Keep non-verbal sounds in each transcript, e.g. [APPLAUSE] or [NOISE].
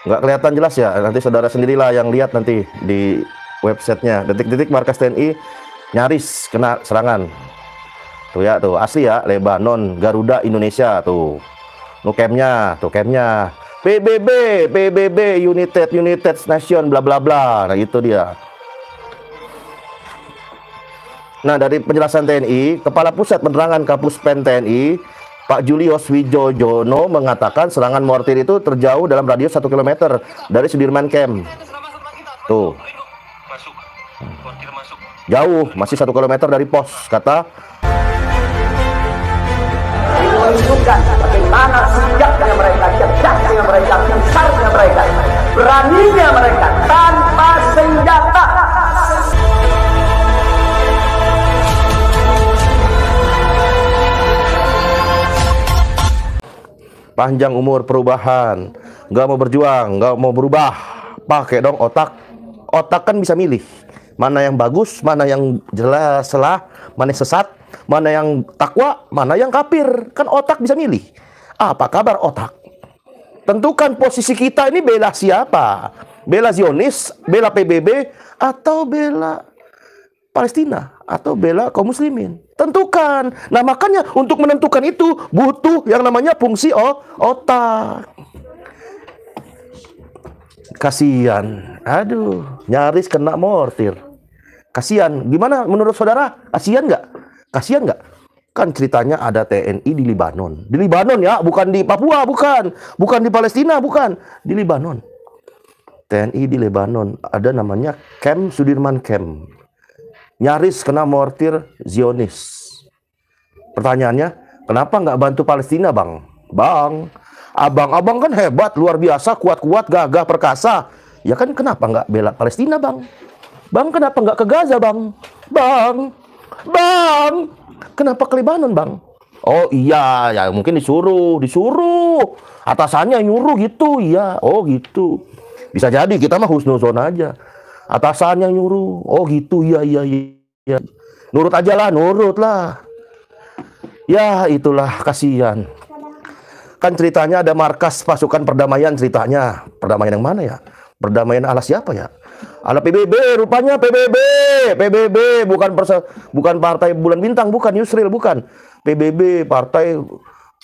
nggak kelihatan jelas ya nanti saudara sendirilah yang lihat nanti di websitenya detik-detik markas TNI nyaris kena serangan tuh ya tuh asli ya Lebanon Garuda Indonesia tuh nu campnya tuh campnya PBB PBB United United Nation bla bla bla nah itu dia Nah dari penjelasan TNI, Kepala Pusat Penerangan Kapus Pen TNI Pak Julius Wijojono mengatakan serangan mortir itu terjauh dalam radius 1 km dari Sudirman Camp. Tuh. Jauh, masih 1 km dari pos, kata menunjukkan bagaimana siapnya mereka, cerdasnya mereka, pintarnya mereka, beraninya mereka tanpa senjata panjang umur perubahan nggak mau berjuang nggak mau berubah pakai dong otak otak kan bisa milih mana yang bagus mana yang jelas salah mana yang sesat mana yang takwa mana yang kafir kan otak bisa milih apa kabar otak tentukan posisi kita ini bela siapa bela Zionis bela PBB atau bela Palestina atau bela kaum muslimin. Tentukan. Nah, makanya untuk menentukan itu butuh yang namanya fungsi otak. Kasihan. Aduh, nyaris kena mortir. Kasihan. Gimana menurut saudara? Kasihan nggak? Kasihan nggak? Kan ceritanya ada TNI di Lebanon, Di Libanon ya, bukan di Papua, bukan. Bukan di Palestina, bukan. Di Lebanon. TNI di Lebanon ada namanya Camp Sudirman Camp nyaris kena mortir Zionis. Pertanyaannya, kenapa nggak bantu Palestina, Bang? Bang, abang-abang kan hebat, luar biasa, kuat-kuat, gagah, perkasa. Ya kan kenapa nggak bela Palestina, Bang? Bang, kenapa nggak ke Gaza, Bang? Bang, Bang, kenapa ke Lebanon, Bang? Oh iya, ya mungkin disuruh, disuruh. Atasannya nyuruh gitu, iya. Oh gitu. Bisa jadi kita mah husnuzon aja. Atasannya nyuruh. Oh gitu, iya, iya, iya. Ya. Nurut aja lah, nurut lah. Ya itulah kasihan. Kan ceritanya ada markas pasukan perdamaian ceritanya. Perdamaian yang mana ya? Perdamaian ala siapa ya? Ala PBB rupanya PBB. PBB bukan persa, bukan partai bulan bintang bukan Yusril bukan. PBB partai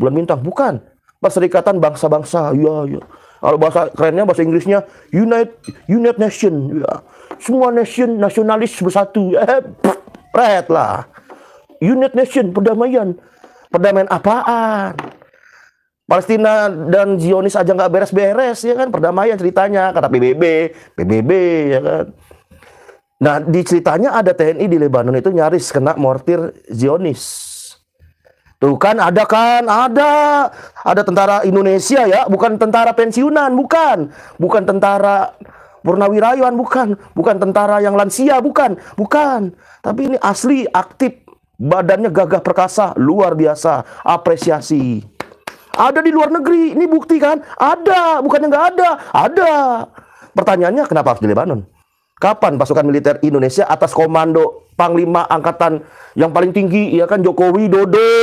bulan bintang bukan. Perserikatan bangsa-bangsa. Ya ya. Kalau bahasa kerennya bahasa Inggrisnya United United Nation. Ya. Semua nation nasionalis bersatu. Eh, red lah. United Nation perdamaian. Perdamaian apaan? Palestina dan Zionis aja nggak beres-beres ya kan perdamaian ceritanya kata PBB, PBB ya kan. Nah di ceritanya ada TNI di Lebanon itu nyaris kena mortir Zionis Tuh kan ada kan, ada. Ada tentara Indonesia ya, bukan tentara pensiunan, bukan. Bukan tentara purnawirawan, bukan. Bukan tentara yang lansia, bukan. Bukan. Tapi ini asli, aktif. Badannya gagah perkasa, luar biasa. Apresiasi. Ada di luar negeri, ini bukti kan? Ada, bukannya nggak ada, ada. Pertanyaannya kenapa harus di Lebanon? Kapan pasukan militer Indonesia atas komando Panglima Angkatan yang paling tinggi, ya kan Jokowi Dodo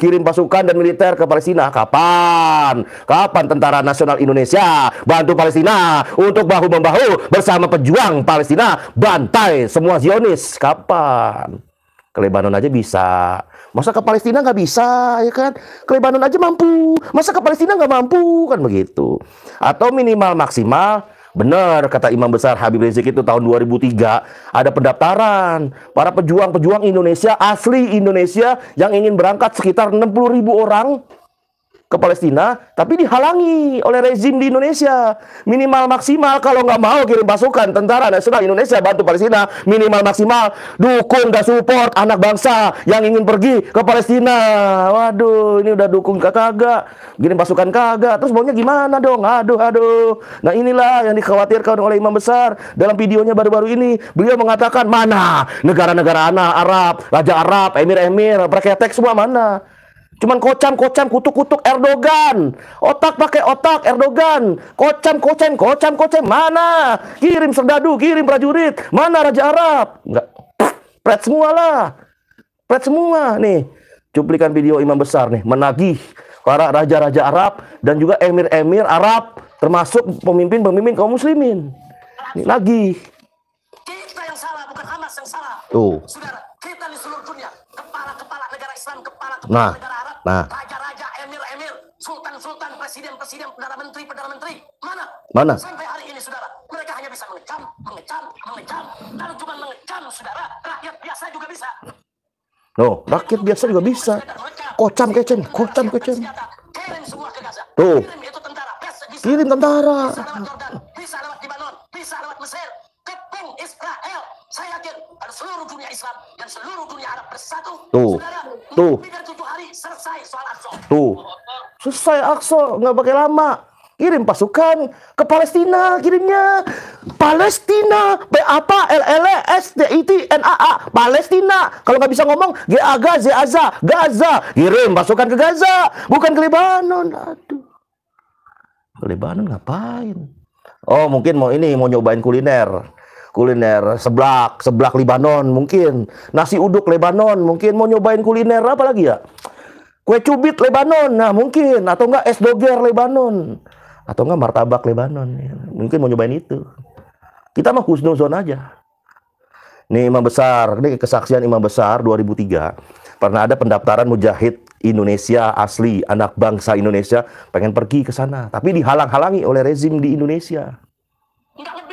kirim pasukan dan militer ke Palestina? Kapan? Kapan Tentara Nasional Indonesia bantu Palestina untuk bahu membahu bersama pejuang Palestina bantai semua Zionis? Kapan? Ke Lebanon aja bisa. Masa ke Palestina nggak bisa, ya kan? Ke Lebanon aja mampu. Masa ke Palestina nggak mampu, kan begitu. Atau minimal maksimal Benar kata Imam Besar Habib Rizik itu tahun 2003 ada pendaftaran para pejuang-pejuang Indonesia asli Indonesia yang ingin berangkat sekitar 60 ribu orang ke Palestina, tapi dihalangi oleh rezim di Indonesia. Minimal maksimal kalau nggak mau kirim pasukan tentara nasional Indonesia bantu Palestina. Minimal maksimal dukung dan support anak bangsa yang ingin pergi ke Palestina. Waduh, ini udah dukung kagak, kirim pasukan kagak. Terus maunya gimana dong? Aduh, aduh. Nah inilah yang dikhawatirkan oleh Imam Besar dalam videonya baru-baru ini. Beliau mengatakan mana negara-negara anak Arab, Raja Arab, Emir-Emir, perketek semua mana? Cuman kocam, kocam, kutuk, kutuk, Erdogan. Otak pakai otak, Erdogan. Kocam, kocam, kocam, kocam. Mana? Kirim serdadu, kirim prajurit. Mana Raja Arab? Enggak. [SNIFFS] Pret semua lah. Pret semua nih. Cuplikan video imam besar nih. Menagih para raja-raja Arab dan juga emir-emir Arab. Termasuk pemimpin-pemimpin kaum muslimin. Nih, lagi. Kita yang salah, bukan Hamas yang salah. Tuh. Saudara, kita di seluruh dunia. Kepala-kepala negara Islam, kepala-kepala nah. negara Nah. Raja-raja, emir-emir, sultan-sultan, presiden-presiden, perdana menteri, perdana menteri. Mana? Mana? Sampai hari ini, saudara. Mereka hanya bisa mengecam, mengecam, mengecam. Dan cuma mengecam, saudara. Rakyat biasa juga bisa. Loh, rakyat biasa juga bisa. Kocam kecen, kocam kecen. Tuh. Kirim tentara. Kirim tentara. Bisa lewat Jordan, bisa lewat Lebanon, bisa lewat Mesir. Kepung Israel. Saya yakin seluruh dunia Islam dan seluruh dunia Arab bersatu. Tuh. Saudara, Tuh. tujuh hari selesai soal Aqsa. Tuh. Selesai Aqsa nggak pakai lama. Kirim pasukan ke Palestina, kirimnya Palestina, B apa L L S D I T N A A Palestina. Kalau nggak bisa ngomong G A G Z A Z Gaza, kirim pasukan ke Gaza, bukan ke Lebanon. Aduh, ke Lebanon ngapain? Oh mungkin mau ini mau nyobain kuliner kuliner seblak, seblak Lebanon mungkin, nasi uduk Lebanon mungkin, mau nyobain kuliner apa lagi ya? Kue cubit Lebanon, nah mungkin, atau enggak es doger Lebanon, atau enggak martabak Lebanon, ya. mungkin mau nyobain itu. Kita mah zona aja. Nih Imam Besar, ini kesaksian Imam Besar 2003, pernah ada pendaftaran mujahid Indonesia asli, anak bangsa Indonesia pengen pergi ke sana, tapi dihalang-halangi oleh rezim di Indonesia. Enggak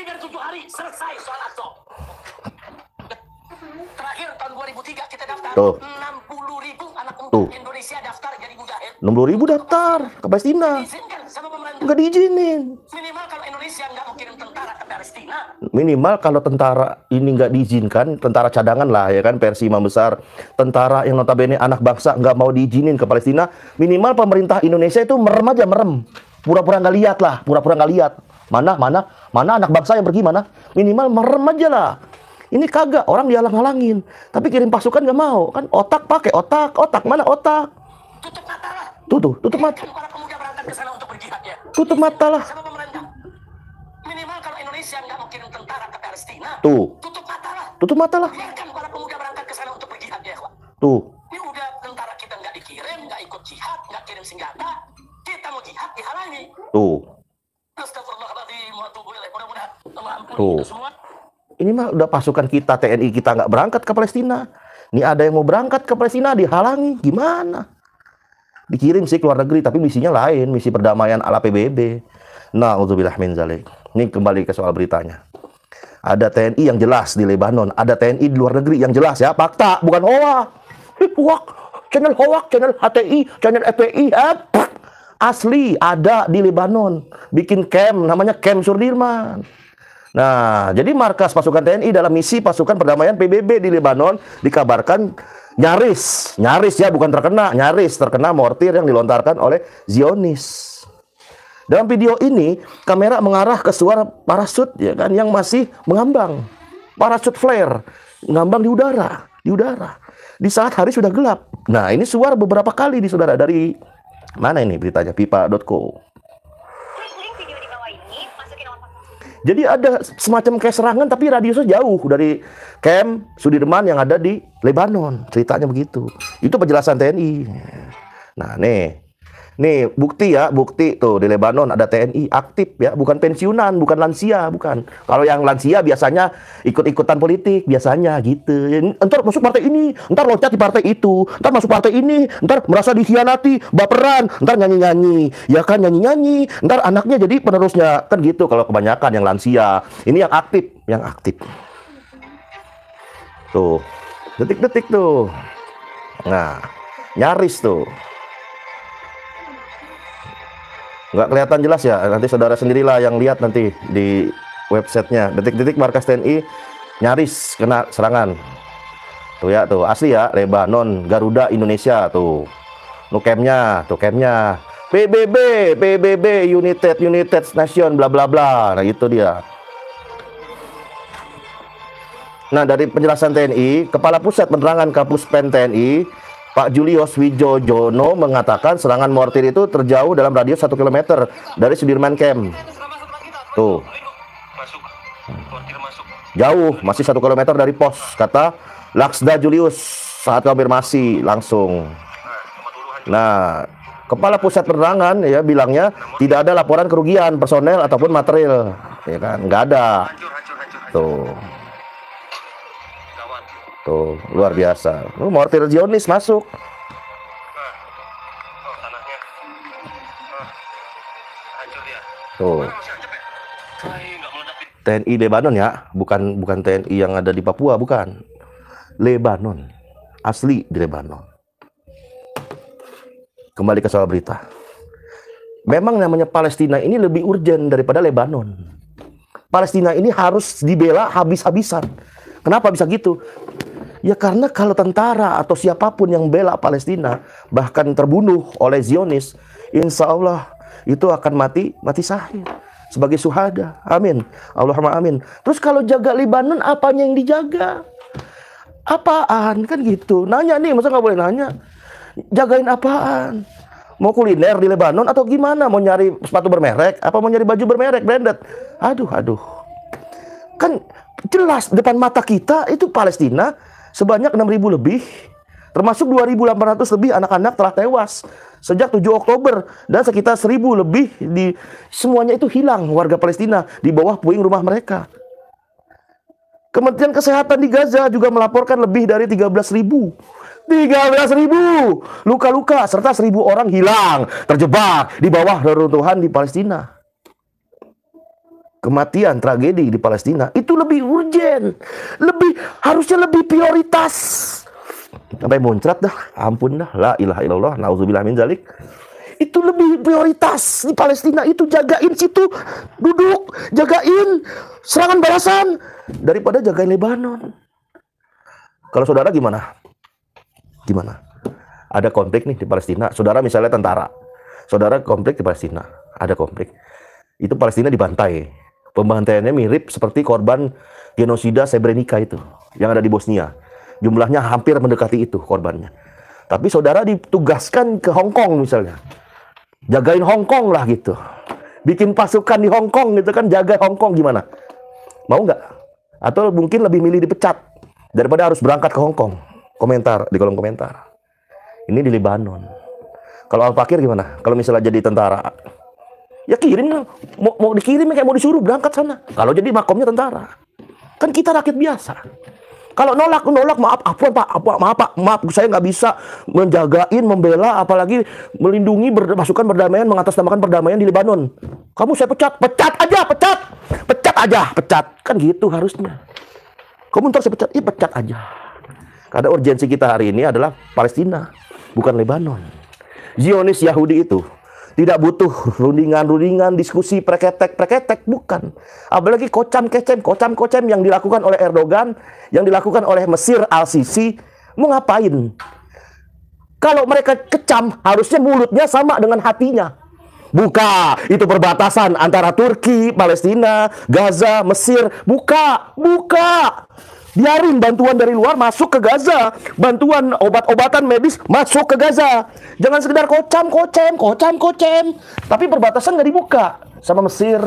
Tuh. 60 ribu anak muda Indonesia daftar jadi Enam 60 ribu daftar ke Palestina. Gak diizinin. Minimal kalau Indonesia nggak mau kirim tentara ke Palestina. Minimal kalau tentara ini nggak diizinkan, tentara cadangan lah ya kan, versi imam besar. Tentara yang notabene anak bangsa nggak mau diizinin ke Palestina, minimal pemerintah Indonesia itu merem aja merem. Pura-pura nggak lihat lah, pura-pura nggak lihat. Mana, mana, mana anak bangsa yang pergi mana? Minimal merem aja lah ini kagak, orang dihalang-halangin. Tapi kirim pasukan gak mau. Kan otak pakai otak. Otak mana otak? Tutup mata lah. Tuh tutup mata. Bukan untuk Tutup mata lah. Minimal kalau Indonesia nggak mau kirim tentara ke Palestina. Tuh. Tutup mata lah. Tutup mata lah. Biarkan para pemuda berangkat ke sana untuk berjihad ya. Tuh. Ini udah tentara kita nggak dikirim, nggak ikut jihad, nggak kirim senjata. Kita mau jihad dihalangi. Tuh. Astagfirullahaladzim wa atubu ilaih. Mudah-mudahan Allah ampuni kita semua ini mah udah pasukan kita TNI kita nggak berangkat ke Palestina. Ini ada yang mau berangkat ke Palestina dihalangi, gimana? Dikirim sih ke luar negeri, tapi misinya lain, misi perdamaian ala PBB. Nah, uzubillah min zalik. Ini kembali ke soal beritanya. Ada TNI yang jelas di Lebanon, ada TNI di luar negeri yang jelas ya, fakta, bukan hoa. Hoak, channel hoak, channel HTI, channel FPI, eh, ya. asli ada di Lebanon, bikin camp namanya Camp Surdirman. Nah, jadi markas pasukan TNI dalam misi pasukan perdamaian PBB di Lebanon dikabarkan nyaris, nyaris ya bukan terkena, nyaris terkena mortir yang dilontarkan oleh Zionis. Dalam video ini, kamera mengarah ke suara parasut ya kan yang masih mengambang. Parasut flare mengambang di udara, di udara. Di saat hari sudah gelap. Nah, ini suara beberapa kali di saudara dari mana ini beritanya pipa.co. Jadi ada semacam kayak serangan tapi radiusnya jauh dari camp Sudirman yang ada di Lebanon. Ceritanya begitu. Itu penjelasan TNI. Nah, nih Nih, bukti ya, bukti tuh di Lebanon ada TNI aktif ya, bukan pensiunan, bukan lansia, bukan. Kalau yang lansia biasanya ikut-ikutan politik, biasanya gitu. Entar masuk partai ini, entar loncat di partai itu, entar masuk partai ini, entar merasa dikhianati, baperan, entar nyanyi-nyanyi. Ya kan nyanyi-nyanyi, entar anaknya jadi penerusnya. Kan gitu kalau kebanyakan yang lansia. Ini yang aktif, yang aktif. Tuh, detik-detik tuh. Nah, nyaris tuh nggak kelihatan jelas ya nanti saudara sendirilah yang lihat nanti di websitenya detik-detik markas TNI nyaris kena serangan tuh ya tuh asli ya Lebanon Garuda Indonesia tuh nukemnya tuh kemnya PBB PBB United United Nation bla bla bla nah itu dia Nah, dari penjelasan TNI, Kepala Pusat Penerangan Kapus Pen TNI Pak Julius Wijojono mengatakan serangan mortir itu terjauh dalam radius 1 km dari Sudirman Camp. Tuh. Jauh, masih 1 km dari pos, kata Laksda Julius saat konfirmasi langsung. Nah, Kepala Pusat Penerangan ya bilangnya tidak ada laporan kerugian personel ataupun material, ya kan? Nggak ada. Tuh. Tuh, gitu. luar biasa. Lu mortir Zionis masuk. Tuh. TNI Lebanon ya, bukan bukan TNI yang ada di Papua, bukan. Lebanon. Asli di Lebanon. Kembali ke soal berita. Memang namanya Palestina ini lebih urgent daripada Lebanon. Palestina ini harus dibela habis-habisan. Kenapa bisa gitu? Ya karena kalau tentara atau siapapun yang bela Palestina bahkan terbunuh oleh Zionis, insya Allah itu akan mati mati sahih sebagai suhada. Amin. Allahumma amin. Terus kalau jaga Lebanon, apanya yang dijaga? Apaan kan gitu. Nanya nih, masa nggak boleh nanya? Jagain apaan? Mau kuliner di Lebanon atau gimana? Mau nyari sepatu bermerek? Apa mau nyari baju bermerek branded? Aduh, aduh. Kan jelas depan mata kita itu Palestina sebanyak 6.000 lebih, termasuk 2.800 lebih anak-anak telah tewas sejak 7 Oktober dan sekitar 1.000 lebih di semuanya itu hilang warga Palestina di bawah puing rumah mereka. Kementerian Kesehatan di Gaza juga melaporkan lebih dari 13.000 13.000 luka-luka serta 1.000 orang hilang terjebak di bawah reruntuhan di Palestina kematian tragedi di Palestina itu lebih urgent, lebih harusnya lebih prioritas. Sampai muncrat dah, ampun dah, la ilaha illallah, nauzubillah min zalik. Itu lebih prioritas di Palestina itu jagain situ duduk, jagain serangan balasan daripada jagain Lebanon. Kalau saudara gimana? Gimana? Ada konflik nih di Palestina, saudara misalnya tentara. Saudara konflik di Palestina, ada konflik. Itu Palestina dibantai, Pembantaiannya mirip seperti korban genosida Srebrenica itu yang ada di Bosnia. Jumlahnya hampir mendekati itu korbannya. Tapi saudara ditugaskan ke Hong Kong misalnya. Jagain Hong Kong lah gitu. Bikin pasukan di Hong Kong gitu kan jaga Hong Kong gimana? Mau nggak? Atau mungkin lebih milih dipecat daripada harus berangkat ke Hong Kong. Komentar di kolom komentar. Ini di Lebanon. Kalau Al Fakir gimana? Kalau misalnya jadi tentara, Ya kirim Mau, mau dikirim ya, kayak mau disuruh berangkat sana. Kalau jadi makomnya tentara. Kan kita rakyat biasa. Kalau nolak, nolak maaf, apa pak, apa, maaf pak, maaf saya nggak bisa menjagain, membela, apalagi melindungi ber, masukan perdamaian, mengatasnamakan perdamaian di Lebanon. Kamu saya pecat, pecat aja, pecat, pecat aja, pecat, kan gitu harusnya. Kamu ntar saya pecat, iya pecat aja. Karena urgensi kita hari ini adalah Palestina, bukan Lebanon. Zionis Yahudi itu tidak butuh rundingan-rundingan, diskusi, preketek-preketek, bukan. Apalagi kocam-kecem, kocam-kocem yang dilakukan oleh Erdogan, yang dilakukan oleh Mesir, Al-Sisi, mau ngapain? Kalau mereka kecam, harusnya mulutnya sama dengan hatinya. Buka, itu perbatasan antara Turki, Palestina, Gaza, Mesir. Buka, buka biarin bantuan dari luar masuk ke Gaza bantuan obat-obatan medis masuk ke Gaza jangan sekedar kocam kocem kocam kocem tapi perbatasan nggak dibuka sama Mesir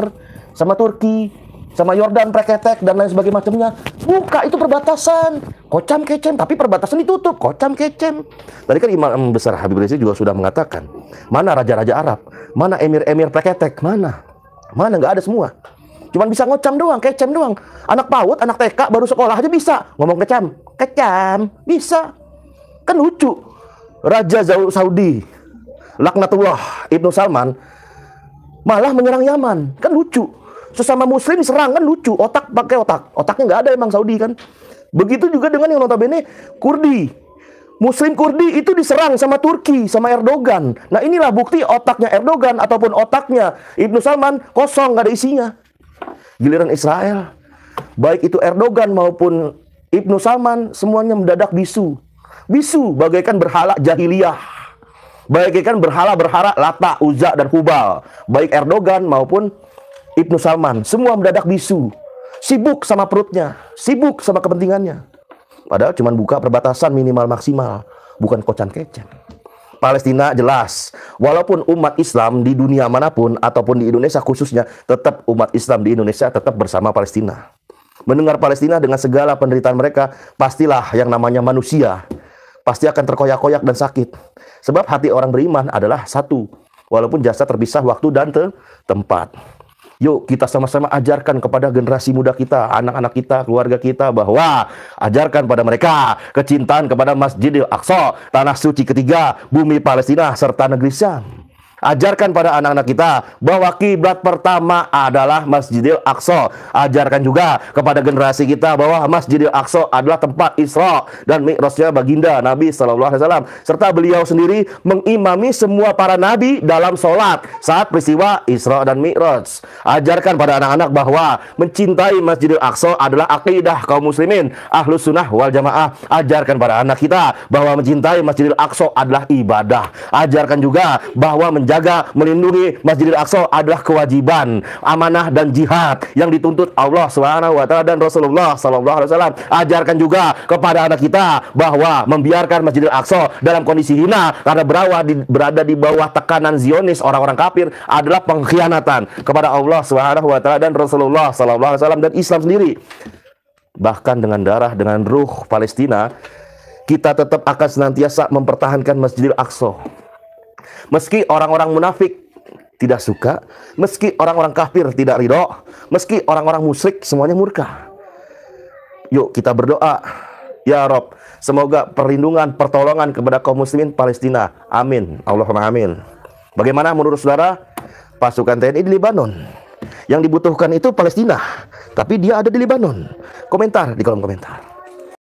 sama Turki sama Yordan preketek dan lain sebagainya macamnya buka itu perbatasan kocam kecem tapi perbatasan ditutup kocam kecem tadi kan imam besar Habib Rizik juga sudah mengatakan mana raja-raja Arab mana emir-emir preketek mana mana nggak ada semua Cuman bisa ngocam doang, kecam doang. Anak PAUD, anak TK baru sekolah aja bisa ngomong kecam. Kecam, bisa. Kan lucu. Raja Saudi, Laknatullah Ibnu Salman malah menyerang Yaman. Kan lucu. Sesama muslim serang, kan lucu, otak pakai otak. Otaknya nggak ada emang Saudi kan. Begitu juga dengan yang notabene Kurdi. Muslim Kurdi itu diserang sama Turki, sama Erdogan. Nah inilah bukti otaknya Erdogan ataupun otaknya Ibnu Salman kosong, nggak ada isinya. Giliran Israel, baik itu Erdogan maupun Ibnu Salman, semuanya mendadak bisu. Bisu bagaikan berhala jahiliyah. Bagaikan berhala-berhala Lata, Uza, dan Hubal. Baik Erdogan maupun Ibnu Salman. Semua mendadak bisu. Sibuk sama perutnya. Sibuk sama kepentingannya. Padahal cuma buka perbatasan minimal maksimal. Bukan kocan kecen. Palestina jelas. Walaupun umat Islam di dunia manapun ataupun di Indonesia khususnya tetap umat Islam di Indonesia tetap bersama Palestina. Mendengar Palestina dengan segala penderitaan mereka, pastilah yang namanya manusia pasti akan terkoyak-koyak dan sakit. Sebab hati orang beriman adalah satu, walaupun jasa terpisah waktu dan te tempat. Yuk kita sama-sama ajarkan kepada generasi muda kita, anak-anak kita, keluarga kita bahwa ajarkan pada mereka kecintaan kepada Masjidil Aqsa, tanah suci ketiga, bumi Palestina serta negeri Syam. Ajarkan pada anak-anak kita bahwa kiblat pertama adalah Masjidil Aqsa. Ajarkan juga kepada generasi kita bahwa Masjidil Aqsa adalah tempat Isra dan Mi'rajnya baginda Nabi Sallallahu alaihi wasallam serta beliau sendiri mengimami semua para nabi dalam sholat saat peristiwa Isra dan Mi'raj. Ajarkan pada anak-anak bahwa mencintai Masjidil Aqsa adalah akidah kaum muslimin ahlus sunnah wal jamaah. Ajarkan pada anak kita bahwa mencintai Masjidil Aqsa adalah ibadah. Ajarkan juga bahwa menjaga menjaga, melindungi Masjidil Aqsa adalah kewajiban, amanah dan jihad yang dituntut Allah Subhanahu wa taala dan Rasulullah sallallahu alaihi wasallam. Ajarkan juga kepada anak kita bahwa membiarkan Masjidil Aqsa dalam kondisi hina karena berawa di, berada di bawah tekanan Zionis orang-orang kafir adalah pengkhianatan kepada Allah Subhanahu wa taala dan Rasulullah sallallahu alaihi wasallam dan Islam sendiri. Bahkan dengan darah, dengan ruh Palestina, kita tetap akan senantiasa mempertahankan Masjidil Aqsa Meski orang-orang munafik tidak suka, meski orang-orang kafir tidak ridho, meski orang-orang musyrik semuanya murka. Yuk kita berdoa. Ya Rob, semoga perlindungan, pertolongan kepada kaum muslimin Palestina. Amin. Allahumma amin. Bagaimana menurut saudara pasukan TNI di Lebanon? Yang dibutuhkan itu Palestina, tapi dia ada di Lebanon. Komentar di kolom komentar.